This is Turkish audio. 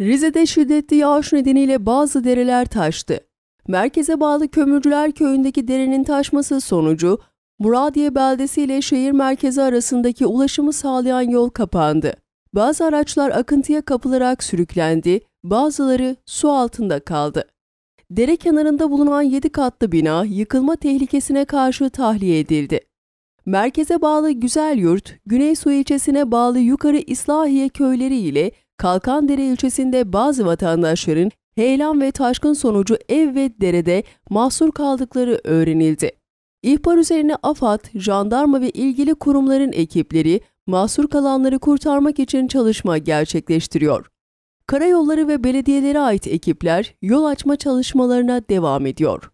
Rize'de şiddetli yağış nedeniyle bazı dereler taştı. Merkeze bağlı Kömürcüler Köyü'ndeki derenin taşması sonucu Muradiye Beldesi ile şehir merkezi arasındaki ulaşımı sağlayan yol kapandı. Bazı araçlar akıntıya kapılarak sürüklendi, bazıları su altında kaldı. Dere kenarında bulunan 7 katlı bina yıkılma tehlikesine karşı tahliye edildi. Merkeze bağlı güzel Güzelyurt, Güneysu ilçesine bağlı Yukarı İslahiye köyleri ile Kalkandere ilçesinde bazı vatandaşların heyelan ve taşkın sonucu ev ve derede mahsur kaldıkları öğrenildi. İhbar üzerine AFAD, jandarma ve ilgili kurumların ekipleri mahsur kalanları kurtarmak için çalışma gerçekleştiriyor. Karayolları ve belediyelere ait ekipler yol açma çalışmalarına devam ediyor.